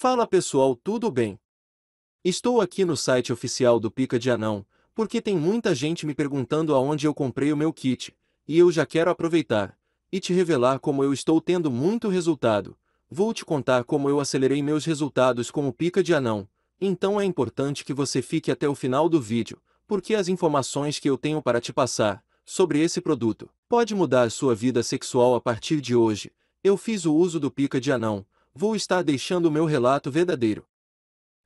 Fala pessoal, tudo bem? Estou aqui no site oficial do Pica de Anão, porque tem muita gente me perguntando aonde eu comprei o meu kit, e eu já quero aproveitar e te revelar como eu estou tendo muito resultado. Vou te contar como eu acelerei meus resultados com o Pica de Anão, então é importante que você fique até o final do vídeo, porque as informações que eu tenho para te passar sobre esse produto pode mudar sua vida sexual a partir de hoje. Eu fiz o uso do Pica de Anão, vou estar deixando o meu relato verdadeiro.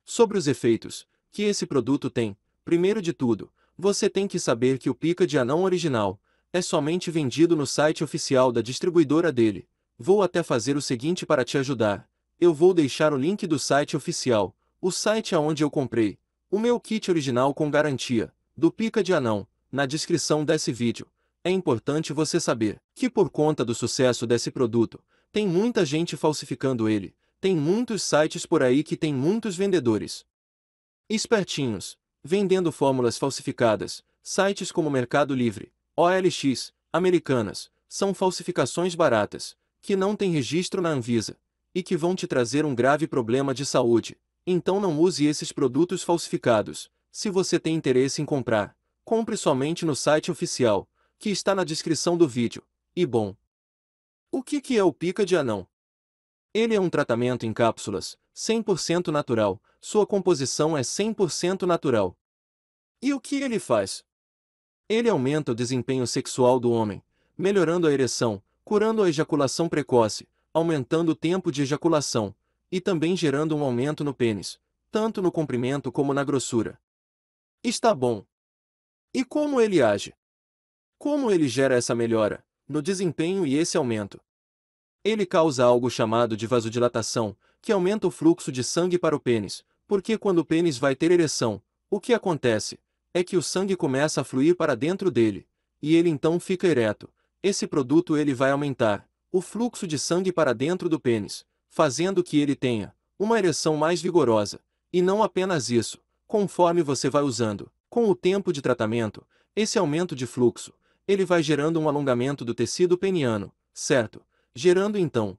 Sobre os efeitos que esse produto tem, primeiro de tudo, você tem que saber que o pica de anão original é somente vendido no site oficial da distribuidora dele. Vou até fazer o seguinte para te ajudar. Eu vou deixar o link do site oficial, o site aonde eu comprei, o meu kit original com garantia, do pica de anão, na descrição desse vídeo. É importante você saber que por conta do sucesso desse produto, tem muita gente falsificando ele, tem muitos sites por aí que tem muitos vendedores. Espertinhos, vendendo fórmulas falsificadas, sites como Mercado Livre, OLX, Americanas, são falsificações baratas, que não têm registro na Anvisa, e que vão te trazer um grave problema de saúde. Então não use esses produtos falsificados. Se você tem interesse em comprar, compre somente no site oficial, que está na descrição do vídeo. E bom, o que, que é o pica de anão? Ele é um tratamento em cápsulas, 100% natural, sua composição é 100% natural. E o que ele faz? Ele aumenta o desempenho sexual do homem, melhorando a ereção, curando a ejaculação precoce, aumentando o tempo de ejaculação, e também gerando um aumento no pênis, tanto no comprimento como na grossura. Está bom. E como ele age? Como ele gera essa melhora? no desempenho e esse aumento. Ele causa algo chamado de vasodilatação, que aumenta o fluxo de sangue para o pênis, porque quando o pênis vai ter ereção, o que acontece é que o sangue começa a fluir para dentro dele, e ele então fica ereto. Esse produto ele vai aumentar o fluxo de sangue para dentro do pênis, fazendo que ele tenha uma ereção mais vigorosa. E não apenas isso, conforme você vai usando, com o tempo de tratamento, esse aumento de fluxo ele vai gerando um alongamento do tecido peniano, certo? Gerando então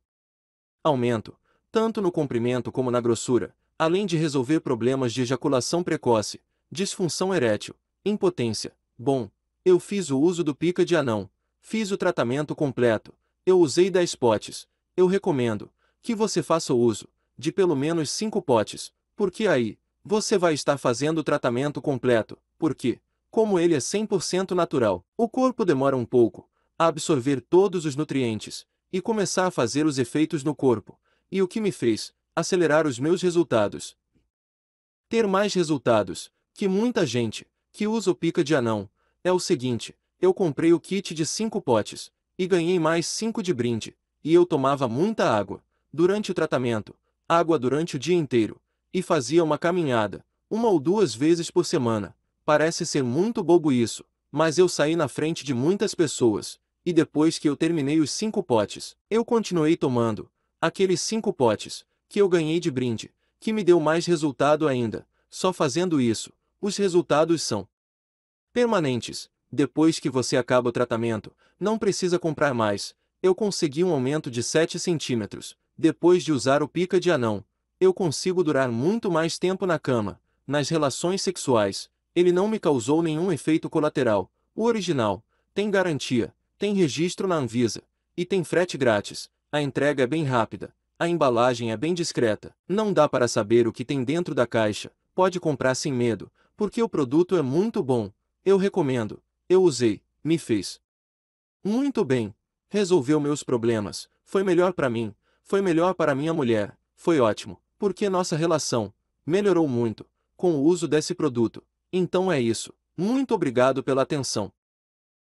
aumento, tanto no comprimento como na grossura, além de resolver problemas de ejaculação precoce, disfunção erétil, impotência. Bom, eu fiz o uso do pica de anão, fiz o tratamento completo, eu usei 10 potes. Eu recomendo que você faça o uso de pelo menos 5 potes, porque aí você vai estar fazendo o tratamento completo, porque como ele é 100% natural, o corpo demora um pouco a absorver todos os nutrientes e começar a fazer os efeitos no corpo, e o que me fez acelerar os meus resultados. Ter mais resultados que muita gente que usa o pica de anão é o seguinte: eu comprei o kit de 5 potes e ganhei mais 5 de brinde, e eu tomava muita água durante o tratamento, água durante o dia inteiro, e fazia uma caminhada, uma ou duas vezes por semana, Parece ser muito bobo isso, mas eu saí na frente de muitas pessoas, e depois que eu terminei os cinco potes, eu continuei tomando, aqueles cinco potes, que eu ganhei de brinde, que me deu mais resultado ainda, só fazendo isso, os resultados são permanentes. Depois que você acaba o tratamento, não precisa comprar mais, eu consegui um aumento de 7 centímetros, depois de usar o pica de anão, eu consigo durar muito mais tempo na cama, nas relações sexuais, ele não me causou nenhum efeito colateral. O original tem garantia, tem registro na Anvisa e tem frete grátis. A entrega é bem rápida, a embalagem é bem discreta. Não dá para saber o que tem dentro da caixa. Pode comprar sem medo, porque o produto é muito bom. Eu recomendo. Eu usei, me fez. Muito bem. Resolveu meus problemas. Foi melhor para mim, foi melhor para minha mulher. Foi ótimo, porque nossa relação melhorou muito com o uso desse produto. Então é isso. Muito obrigado pela atenção.